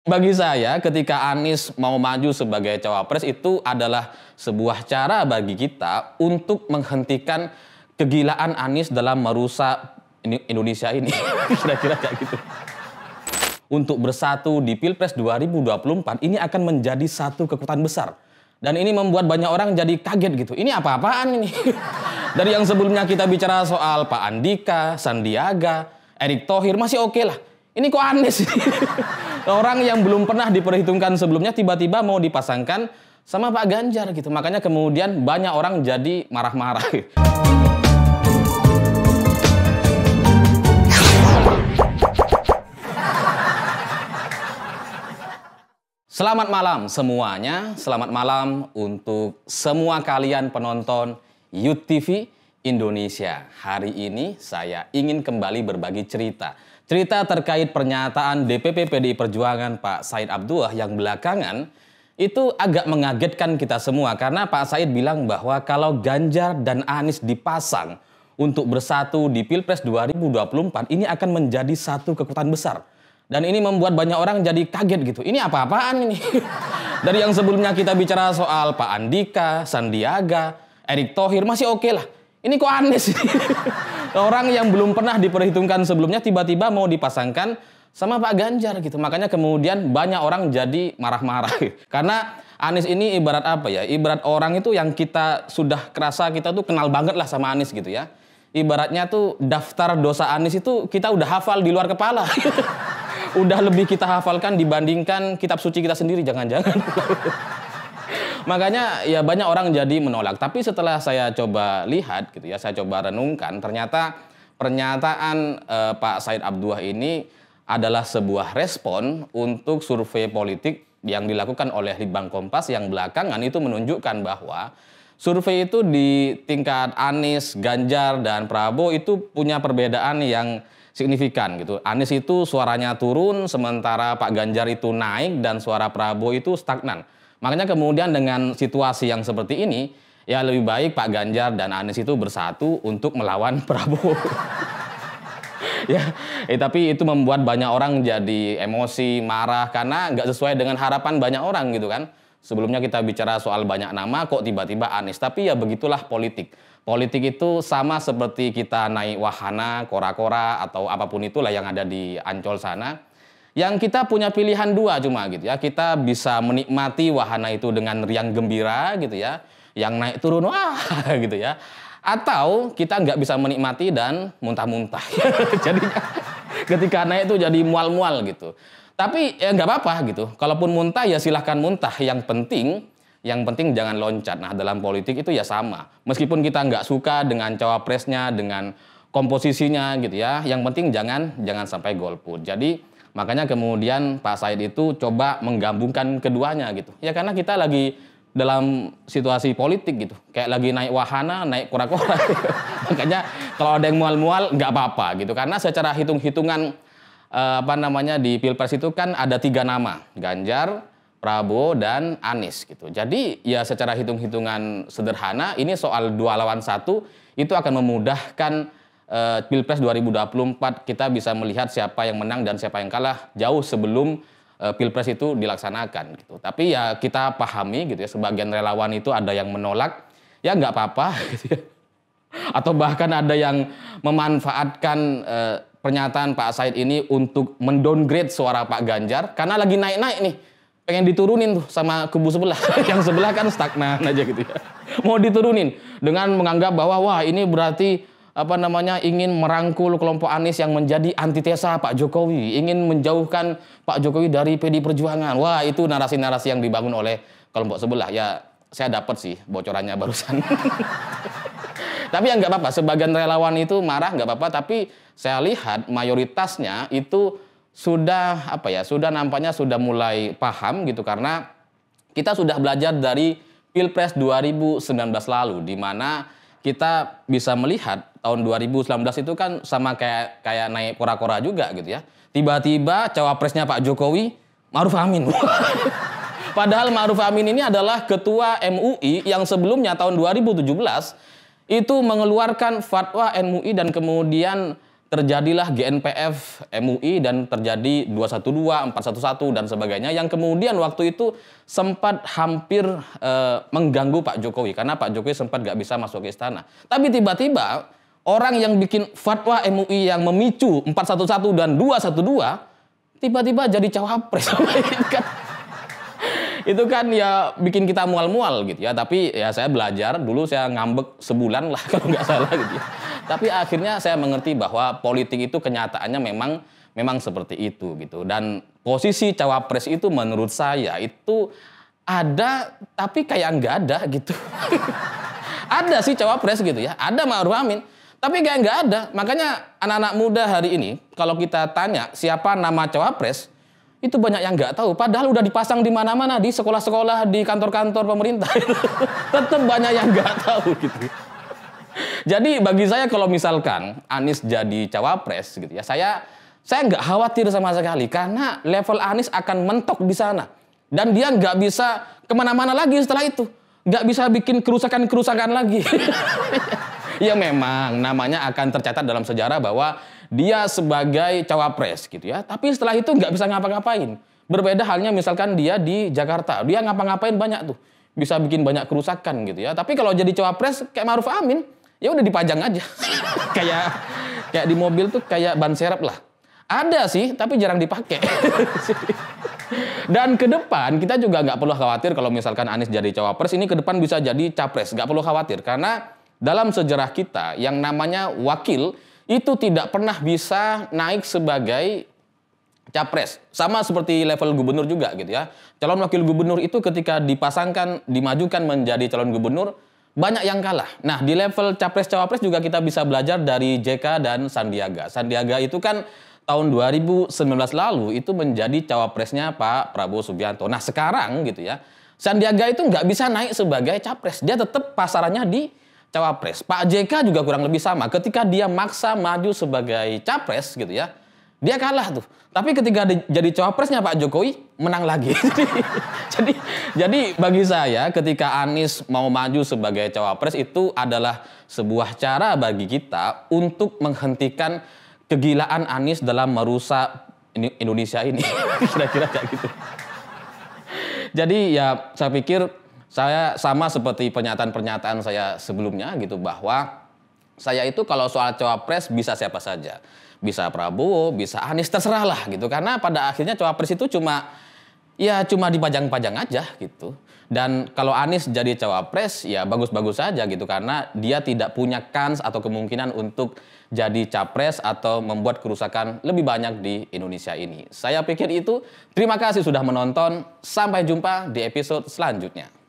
Bagi saya, ketika Anies mau maju sebagai cawapres itu adalah sebuah cara bagi kita untuk menghentikan kegilaan Anies dalam merusak Indonesia ini. Kira-kira kayak gitu. Untuk bersatu di Pilpres 2024 ini akan menjadi satu kekuatan besar. Dan ini membuat banyak orang jadi kaget gitu. Ini apa-apaan ini? Dari yang sebelumnya kita bicara soal Pak Andika, Sandiaga, Erick Thohir, masih oke okay lah. Ini kok Anies? orang yang belum pernah diperhitungkan sebelumnya tiba-tiba mau dipasangkan sama Pak Ganjar gitu. Makanya kemudian banyak orang jadi marah-marah. Selamat malam semuanya, selamat malam untuk semua kalian penonton YouTube TV Indonesia. Hari ini saya ingin kembali berbagi cerita Cerita terkait pernyataan DPP PDI Perjuangan Pak Said Abdullah yang belakangan itu agak mengagetkan kita semua karena Pak Said bilang bahwa kalau Ganjar dan Anies dipasang untuk bersatu di Pilpres 2024 ini akan menjadi satu kekuatan besar. Dan ini membuat banyak orang jadi kaget gitu. Ini apa-apaan ini? Dari yang sebelumnya kita bicara soal Pak Andika, Sandiaga, Erick Thohir masih oke okay lah. Ini kok Anies orang yang belum pernah diperhitungkan sebelumnya tiba-tiba mau dipasangkan sama Pak Ganjar gitu. Makanya kemudian banyak orang jadi marah-marah. Karena Anies ini ibarat apa ya? Ibarat orang itu yang kita sudah kerasa kita tuh kenal banget lah sama Anies gitu ya. Ibaratnya tuh daftar dosa Anies itu kita udah hafal di luar kepala. udah lebih kita hafalkan dibandingkan kitab suci kita sendiri jangan-jangan. Makanya ya banyak orang jadi menolak. Tapi setelah saya coba lihat gitu ya, saya coba renungkan, ternyata pernyataan eh, Pak Said Abdullah ini adalah sebuah respon untuk survei politik yang dilakukan oleh Litbang Kompas yang belakangan itu menunjukkan bahwa survei itu di tingkat Anies, Ganjar dan Prabowo itu punya perbedaan yang signifikan gitu. Anies itu suaranya turun sementara Pak Ganjar itu naik dan suara Prabowo itu stagnan. Makanya kemudian dengan situasi yang seperti ini, ya lebih baik Pak Ganjar dan Anies itu bersatu untuk melawan Prabowo. ya, eh, tapi itu membuat banyak orang jadi emosi, marah karena nggak sesuai dengan harapan banyak orang gitu kan. Sebelumnya kita bicara soal banyak nama, kok tiba-tiba Anies. Tapi ya begitulah politik. Politik itu sama seperti kita naik wahana, kora-kora, atau apapun itulah yang ada di Ancol sana yang kita punya pilihan dua cuma gitu ya. Kita bisa menikmati wahana itu dengan riang gembira gitu ya. Yang naik turun wah gitu ya. Atau kita nggak bisa menikmati dan muntah-muntah. jadi ketika naik itu jadi mual-mual gitu. Tapi ya nggak apa-apa gitu. Kalaupun muntah ya silahkan muntah. Yang penting yang penting jangan loncat. Nah dalam politik itu ya sama. Meskipun kita nggak suka dengan cawapresnya, dengan komposisinya gitu ya. Yang penting jangan jangan sampai golput. Jadi Makanya kemudian Pak Said itu coba menggabungkan keduanya gitu. Ya karena kita lagi dalam situasi politik gitu. Kayak lagi naik wahana, naik kura-kura. Gitu. Makanya kalau ada yang mual-mual nggak apa-apa gitu. Karena secara hitung-hitungan eh, apa namanya di Pilpres itu kan ada tiga nama, Ganjar, Prabowo dan Anies gitu. Jadi ya secara hitung-hitungan sederhana ini soal dua lawan satu itu akan memudahkan Eh, Pilpres 2024 kita bisa melihat siapa yang menang dan siapa yang kalah jauh sebelum eh, Pilpres itu dilaksanakan gitu. Tapi ya kita pahami gitu ya sebagian relawan itu ada yang menolak, ya nggak apa-apa gitu ya. Atau bahkan ada yang memanfaatkan uh, pernyataan Pak Said ini untuk mendowngrade suara Pak Ganjar karena lagi naik-naik nih pengen diturunin tuh sama kubu sebelah. yang sebelah kan stagnan aja gitu ya. Mau diturunin dengan menganggap bahwa wah ini berarti apa namanya ingin merangkul kelompok Anies yang menjadi antitesa Pak Jokowi, ingin menjauhkan Pak Jokowi dari PD Perjuangan. Wah, itu narasi-narasi yang dibangun oleh kelompok sebelah. Ya, saya dapat sih bocorannya barusan. tapi yang nggak apa-apa, sebagian relawan itu marah nggak apa-apa, tapi saya lihat mayoritasnya itu sudah apa ya, sudah nampaknya sudah mulai paham gitu karena kita sudah belajar dari Pilpres 2019 lalu di mana kita bisa melihat tahun 2019 itu kan sama kayak kayak naik kora-kora juga gitu ya. Tiba-tiba cawapresnya Pak Jokowi Maruf Amin. Padahal Maruf Amin ini adalah ketua MUI yang sebelumnya tahun 2017 itu mengeluarkan fatwa MUI dan kemudian terjadilah GNPF MUI dan terjadi 212, 411 dan sebagainya yang kemudian waktu itu sempat hampir e, mengganggu Pak Jokowi karena Pak Jokowi sempat gak bisa masuk ke istana. Tapi tiba-tiba orang yang bikin fatwa MUI yang memicu 411 dan 212 tiba-tiba jadi cawapres kan- itu kan ya bikin kita mual-mual gitu ya tapi ya saya belajar dulu saya ngambek sebulan lah kalau nggak salah gitu ya. Tapi akhirnya saya mengerti bahwa politik itu kenyataannya memang memang seperti itu gitu. Dan posisi cawapres itu menurut saya itu ada tapi kayak nggak ada gitu. ada sih cawapres gitu ya. Ada Ma'ruf Amin. Tapi kayak nggak ada. Makanya anak-anak muda hari ini kalau kita tanya siapa nama cawapres, itu banyak yang nggak tahu. Padahal udah dipasang di mana-mana di sekolah-sekolah, di kantor-kantor pemerintah. Tetap banyak yang nggak tahu gitu jadi bagi saya kalau misalkan Anies jadi cawapres gitu ya, saya saya nggak khawatir sama sekali karena level Anies akan mentok di sana dan dia nggak bisa kemana-mana lagi setelah itu, nggak bisa bikin kerusakan-kerusakan lagi. ya memang namanya akan tercatat dalam sejarah bahwa dia sebagai cawapres gitu ya. Tapi setelah itu nggak bisa ngapa-ngapain. Berbeda halnya misalkan dia di Jakarta, dia ngapa-ngapain banyak tuh, bisa bikin banyak kerusakan gitu ya. Tapi kalau jadi cawapres kayak Maruf Amin, ya udah dipajang aja. kayak kayak di mobil tuh kayak ban serep lah. Ada sih, tapi jarang dipakai. Dan ke depan kita juga nggak perlu khawatir kalau misalkan Anies jadi cawapres ini ke depan bisa jadi capres, nggak perlu khawatir karena dalam sejarah kita yang namanya wakil itu tidak pernah bisa naik sebagai capres. Sama seperti level gubernur juga gitu ya. Calon wakil gubernur itu ketika dipasangkan, dimajukan menjadi calon gubernur banyak yang kalah. Nah, di level capres-cawapres juga kita bisa belajar dari JK dan Sandiaga. Sandiaga itu kan tahun 2019 lalu itu menjadi cawapresnya Pak Prabowo Subianto. Nah, sekarang gitu ya, Sandiaga itu nggak bisa naik sebagai capres. Dia tetap pasarannya di cawapres. Pak JK juga kurang lebih sama. Ketika dia maksa maju sebagai capres gitu ya, dia kalah tuh. Tapi ketika di, jadi cawapresnya Pak Jokowi menang lagi. jadi jadi bagi saya ketika Anies mau maju sebagai cawapres itu adalah sebuah cara bagi kita untuk menghentikan kegilaan Anies dalam merusak Indonesia ini. Kira-kira kayak gitu. Jadi ya saya pikir saya sama seperti pernyataan-pernyataan saya sebelumnya gitu bahwa saya itu kalau soal cawapres bisa siapa saja. Bisa Prabowo, bisa Anies, terserah lah gitu. Karena pada akhirnya cawapres itu cuma ya cuma dipajang-pajang aja gitu. Dan kalau Anies jadi cawapres ya bagus-bagus saja gitu karena dia tidak punya kans atau kemungkinan untuk jadi capres atau membuat kerusakan lebih banyak di Indonesia ini. Saya pikir itu. Terima kasih sudah menonton. Sampai jumpa di episode selanjutnya.